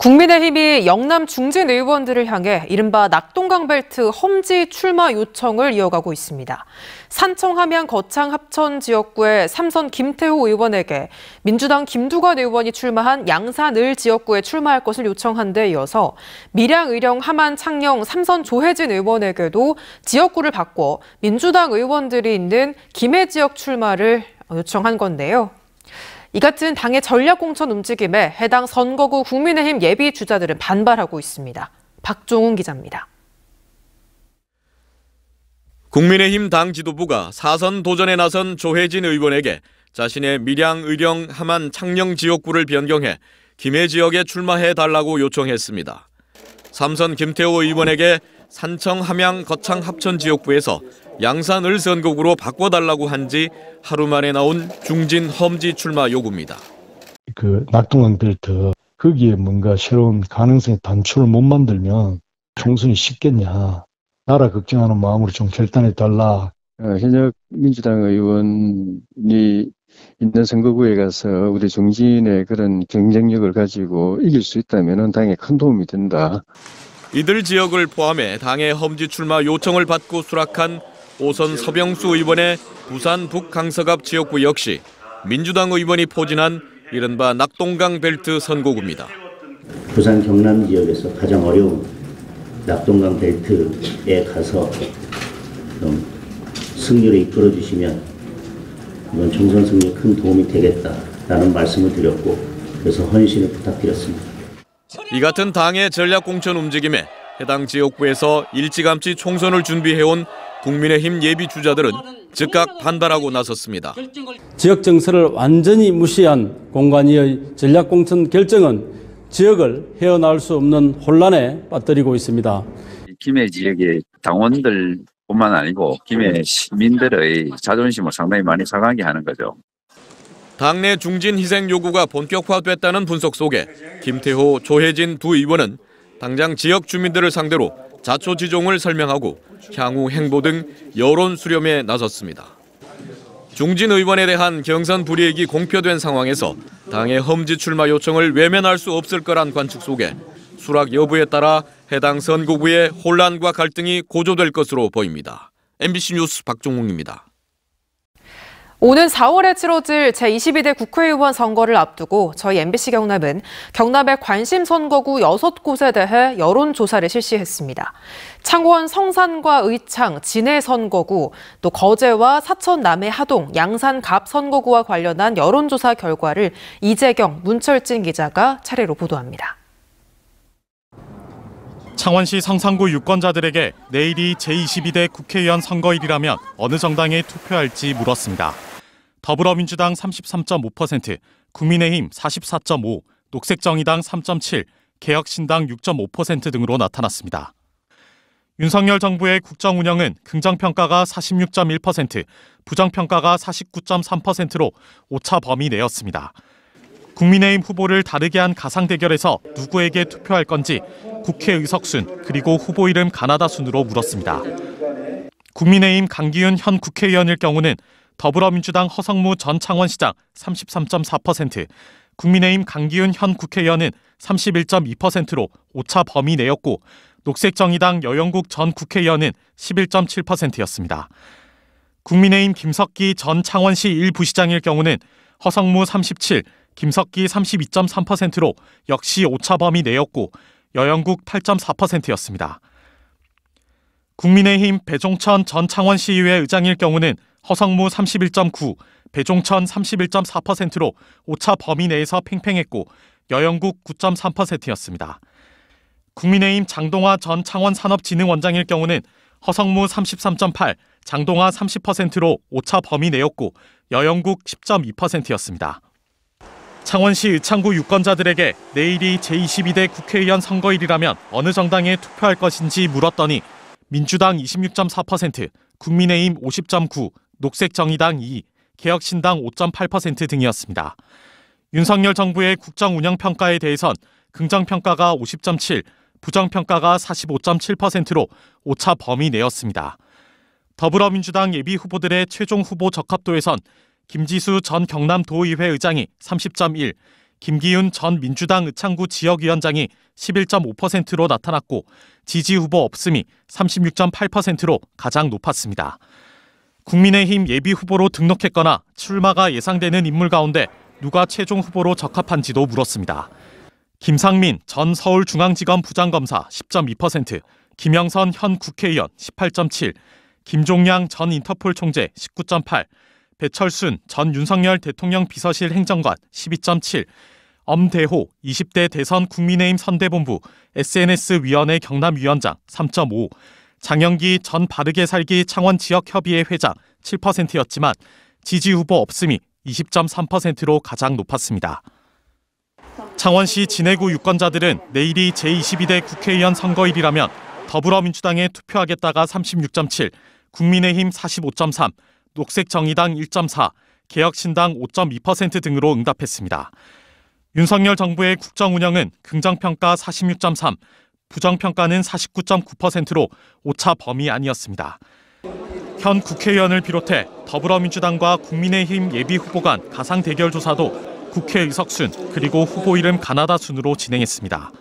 국민의힘이 영남 중진 의원들을 향해 이른바 낙동강 벨트 험지 출마 요청을 이어가고 있습니다. 산청 함양 거창 합천 지역구의 삼선 김태호 의원에게 민주당 김두관 의원이 출마한 양산을 지역구에 출마할 것을 요청한 데 이어서 밀양 의령 함안 창녕 삼선 조혜진 의원에게도 지역구를 바꿔 민주당 의원들이 있는 김해 지역 출마를 요청한 건데요. 이 같은 당의 전략 공천 움직임에 해당 선거구 국민의힘 예비 주자들은 반발하고 있습니다. 박종훈 기자입니다. 국민의힘 당 지도부가 사선 도전에 나선 조혜진 의원에게 자신의 밀양, 의령, 함안, 창녕 지역구를 변경해 김해 지역에 출마해 달라고 요청했습니다. 삼선 김태호 의원에게 산청, 함양, 거창, 합천 지역구에서 양산을 선거구로 바꿔달라고 한지 하루 만에 나온 중진 험지 출마 요구입니다. 그 낙동강 벨트 거기에 뭔가 새로운 가능성의 단추를 못 만들면 총선이 쉽겠냐. 나라 걱정하는 마음으로 좀 결단해 달라. 어, 현역 민주당 의원이 있는 선거구에 가서 우리 중진의 그런 경쟁력을 가지고 이길 수 있다면 당에 큰 도움이 된다. 이들 지역을 포함해 당의 험지 출마 요청을 받고 수락한 오선 서병수 의원의 부산 북강서갑 지역구 역시 민주당 의원이 포진한 이른바 낙동강 벨트 선거구입니다. 부산 경남 지역에서 가장 어려운 낙동강 벨트에 가서 좀 승리를 이끌어 주시면 이번 총선 승리에 큰 도움이 되겠다라는 말씀을 드렸고 그래서 헌신을 부탁드렸습니다. 이 같은 당의 전략 공천 움직임에 해당 지역구에서 일찌감치 총선을 준비해온 국민의힘 예비 주자들은 즉각 반발하고 나섰습니다. 지역 정서를 완전히 무시한 공관위의 전략 공천 결정은 지역을 헤어나올 수 없는 혼란에 빠뜨리고 있습니다. 김해 지역의 당원들뿐만 아니고 김해 시민들의 자존심을 상당히 많이 상하게 하는 거죠. 당내 중진 희생 요구가 본격화됐다는 분석 속에 김태호, 조혜진 두 의원은 당장 지역 주민들을 상대로 자초지종을 설명하고 향후 행보 등 여론 수렴에 나섰습니다. 중진 의원에 대한 경선 불이익이 공표된 상황에서 당의 험지 출마 요청을 외면할 수 없을 거란 관측 속에 수락 여부에 따라 해당 선거구의 혼란과 갈등이 고조될 것으로 보입니다. MBC 뉴스 박종욱입니다. 오는 4월에 치러질 제22대 국회의원 선거를 앞두고 저희 MBC 경남은 경남의 관심 선거구 6곳에 대해 여론조사를 실시했습니다. 창원 성산과 의창, 진해 선거구, 또 거제와 사천 남해 하동, 양산 갑 선거구와 관련한 여론조사 결과를 이재경, 문철진 기자가 차례로 보도합니다. 창원시 성산구 유권자들에게 내일이 제22대 국회의원 선거일이라면 어느 정당에 투표할지 물었습니다. 더불어민주당 33.5%, 국민의힘 44.5, 녹색정의당 3.7, 개혁신당 6.5% 등으로 나타났습니다. 윤석열 정부의 국정 운영은 긍정평가가 46.1%, 부정평가가 49.3%로 오차 범위 내였습니다. 국민의힘 후보를 다르게 한 가상 대결에서 누구에게 투표할 건지 국회 의석순 그리고 후보 이름 가나다 순으로 물었습니다. 국민의힘 강기윤 현 국회의원일 경우는 더불어민주당 허성무 전 창원시장 33.4%, 국민의힘 강기윤 현 국회의원은 31.2%로 오차 범위 내였고 녹색정의당 여영국 전 국회의원은 11.7%였습니다. 국민의힘 김석기 전 창원시 1부시장일 경우는 허성무 37, 김석기 32.3%로 역시 오차 범위 내였고 여영국 8.4%였습니다. 국민의힘 배종천 전 창원시의회 의장일 경우는 허성무 31.9, 배종천 31.4%로 5차 범위 내에서 팽팽했고 여영국 9.3%였습니다. 국민의힘 장동화 전 창원산업진흥원장일 경우는 허성무 33.8, 장동화 30%로 5차 범위 내였고 여영국 10.2%였습니다. 창원시 의창구 유권자들에게 내일이 제22대 국회의원 선거일이라면 어느 정당에 투표할 것인지 물었더니 민주당 26.4%, 국민의힘 50.9, 녹색정의당 2, 개혁신당 5.8% 등이었습니다. 윤석열 정부의 국정 운영 평가에 대해선 긍정 평가가 50.7, 부정 평가가 45.7%로 오차 범위 내였습니다. 더불어민주당 예비 후보들의 최종 후보 적합도에선 김지수 전 경남도의회 의장이 30.1, 김기윤 전 민주당 의창구 지역위원장이 11.5%로 나타났고 지지 후보 없음이 36.8%로 가장 높았습니다. 국민의힘 예비 후보로 등록했거나 출마가 예상되는 인물 가운데 누가 최종 후보로 적합한지도 물었습니다. 김상민 전 서울중앙지검 부장검사 10.2%, 김영선 현 국회의원 18.7, 김종량 전 인터폴 총재 19.8, 배철순 전 윤석열 대통령 비서실 행정관 12.7, 엄대호 20대 대선 국민의힘 선대본부 SNS 위원회 경남위원장 3.5, 장영기 전 바르게 살기 창원 지역협의회 회장 7%였지만 지지 후보 없음이 20.3%로 가장 높았습니다. 창원시 진해구 유권자들은 내일이 제22대 국회의원 선거일이라면 더불어민주당에 투표하겠다가 36.7, 국민의힘 45.3, 녹색정의당 1.4, 개혁신당 5.2% 등으로 응답했습니다. 윤석열 정부의 국정 운영은 긍정평가 46.3, 부정평가는 49.9%로 오차 범위 아니었습니다. 현 국회의원을 비롯해 더불어민주당과 국민의힘 예비 후보 간 가상 대결 조사도 국회 의석순 그리고 후보 이름 가나다 순으로 진행했습니다.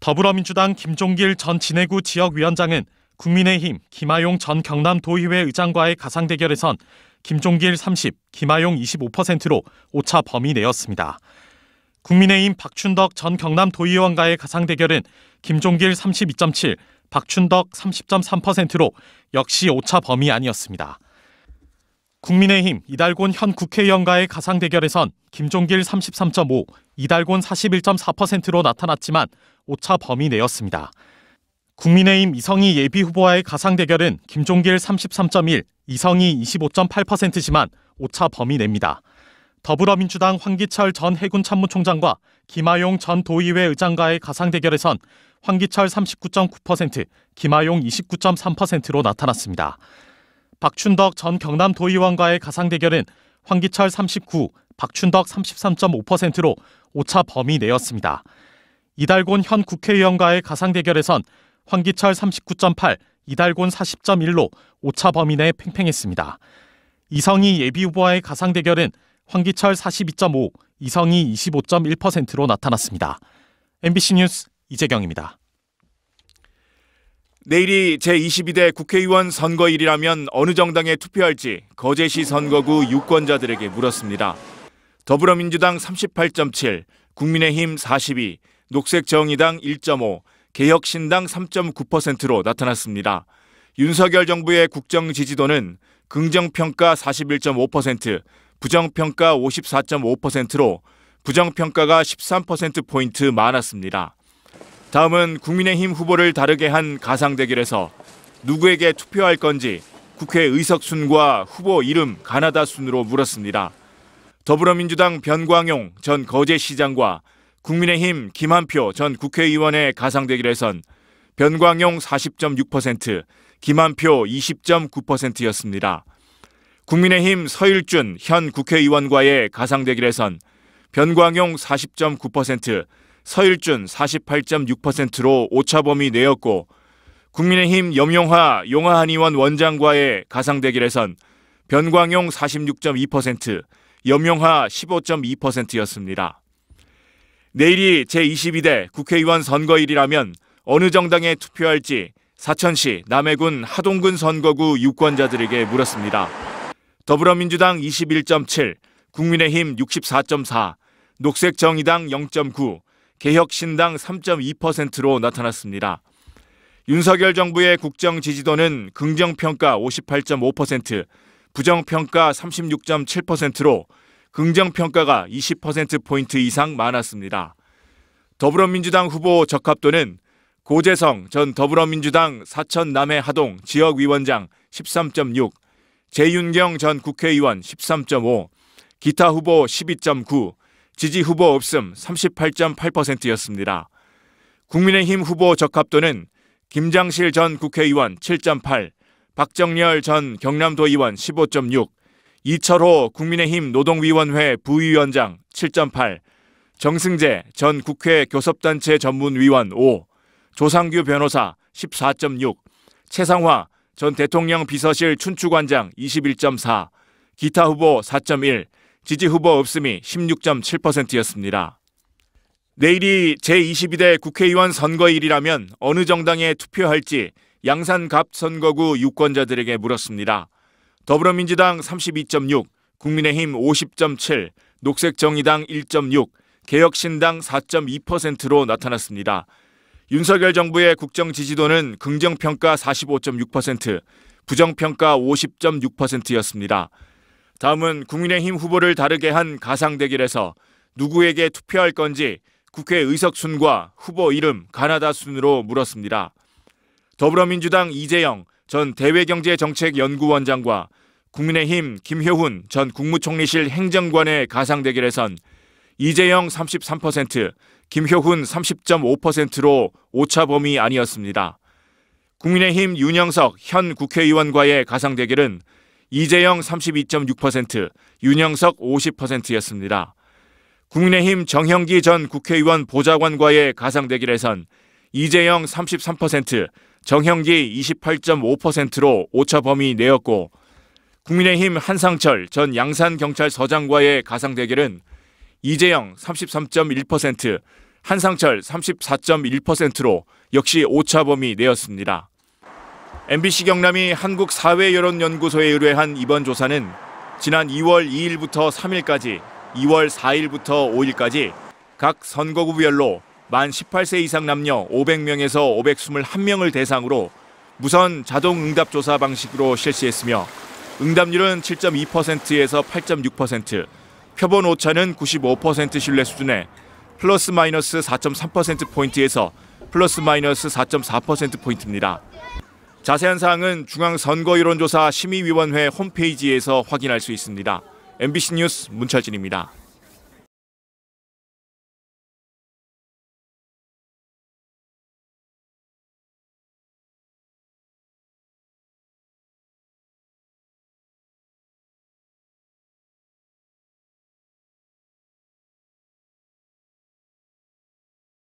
더불어민주당 김종길 전 진해구 지역위원장은 국민의힘 김아용 전 경남도의회 의장과의 가상 대결에선 김종길 30, 김아용 25%로 오차 범위 내였습니다. 국민의힘 박춘덕 전 경남도의원과의 가상대결은 김종길 32.7, 박춘덕 30.3%로 역시 오차 범위 아니었습니다. 국민의힘 이달곤 현 국회의원과의 가상대결에선 김종길 33.5, 이달곤 41.4%로 나타났지만 오차 범위 내였습니다. 국민의힘 이성희 예비후보와의 가상대결은 김종길 33.1, 이성희 25.8%지만 오차 범위 냅니다. 더불어민주당 황기철 전 해군 참모총장과 김아용 전 도의회 의장과의 가상 대결에선 황기철 39.9%, 김아용 29.3%로 나타났습니다. 박춘덕 전 경남 도의원과의 가상 대결은 황기철 39, 박춘덕 33.5%로 오차 범위 내였습니다. 이달곤 현 국회의원과의 가상 대결에선 황기철 39.8, 이달곤 40.1로 오차 범위 내 팽팽했습니다. 이성희 예비후보와의 가상 대결은 황기철 42.5, 이성희 25.1%로 나타났습니다. MBC 뉴스 이재경입니다. 내일이 제22대 국회의원 선거일이라면 어느 정당에 투표할지 거제시 선거구 유권자들에게 물었습니다. 더불어민주당 38.7, 국민의힘 42, 녹색정의당 1.5, 개혁신당 3.9%로 나타났습니다. 윤석열 정부의 국정 지지도는 긍정평가 41.5%, 부정평가 54.5%로 부정평가가 13%포인트 많았습니다. 다음은 국민의힘 후보를 다르게 한 가상대결에서 누구에게 투표할 건지 국회 의석순과 후보 이름 가나다 순으로 물었습니다. 더불어민주당 변광용 전 거제시장과 국민의힘 김한표 전 국회의원의 가상대결에선 변광용 40.6%, 김한표 20.9%였습니다. 국민의힘 서일준 현 국회의원과의 가상대결에선 변광용 40.9%, 서일준 48.6%로 오차범위 내였고 국민의힘 염용화 용화한의원 원장과의 가상대결에선 변광용 46.2%, 염용화 15.2%였습니다. 내일이 제22대 국회의원 선거일이라면 어느 정당에 투표할지 사천시 남해군 하동근 선거구 유권자들에게 물었습니다. 더불어민주당 21.7, 국민의힘 64.4, 녹색정의당 0.9, 개혁신당 3.2%로 나타났습니다. 윤석열 정부의 국정 지지도는 긍정평가 58.5%, 부정평가 36.7%로 긍정평가가 20%포인트 이상 많았습니다. 더불어민주당 후보 적합도는 고재성 전 더불어민주당 사천 남해 하동 지역위원장 13.6, 재윤경 전 국회의원 13.5, 기타 후보 12.9, 지지 후보 없음 38.8%였습니다. 국민의힘 후보 적합도는 김장실 전 국회의원 7.8, 박정렬 전 경남도의원 15.6, 이철호 국민의힘 노동위원회 부위원장 7.8, 정승재 전 국회 교섭단체 전문위원 5, 조상규 변호사 14.6, 최상화 전 대통령 비서실 춘추관장 21.4, 기타 후보 4.1, 지지 후보 없음이 16.7%였습니다. 내일이 제22대 국회의원 선거일이라면 어느 정당에 투표할지 양산갑 선거구 유권자들에게 물었습니다. 더불어민주당 32.6, 국민의힘 50.7, 녹색정의당 1.6, 개혁신당 4.2%로 나타났습니다. 윤석열 정부의 국정 지지도는 긍정평가 45.6%, 부정평가 50.6%였습니다. 다음은 국민의힘 후보를 다르게 한 가상대결에서 누구에게 투표할 건지 국회 의석순과 후보 이름, 가나다 순으로 물었습니다. 더불어민주당 이재영 전 대외경제정책연구원장과 국민의힘 김효훈 전 국무총리실 행정관의 가상대결에선 이재영 33%, 김효훈 30.5%로 오차 범위 아니었습니다. 국민의힘 윤영석 현 국회의원과의 가상 대결은 이재영 32.6%, 윤영석 50%였습니다. 국민의힘 정형기 전 국회의원 보좌관과의 가상 대결에선 이재영 33%, 정형기 28.5%로 오차 범위 내었고 국민의힘 한상철 전 양산경찰서장과의 가상 대결은 이재영 33.1%, 한상철 34.1%로 역시 오차범위 내었습니다. MBC 경남이 한국사회여론연구소에 의뢰한 이번 조사는 지난 2월 2일부터 3일까지, 2월 4일부터 5일까지 각 선거구별로 만 18세 이상 남녀 500명에서 521명을 대상으로 무선 자동 응답 조사 방식으로 실시했으며 응답률은 7.2%에서 표본 오차는 95% 신뢰 수준에 플러스 마이너스 4.3%포인트에서 플러스 마이너스 4.4%포인트입니다. 자세한 사항은 중앙선거여론조사 심의위원회 홈페이지에서 확인할 수 있습니다. MBC 뉴스 문철진입니다.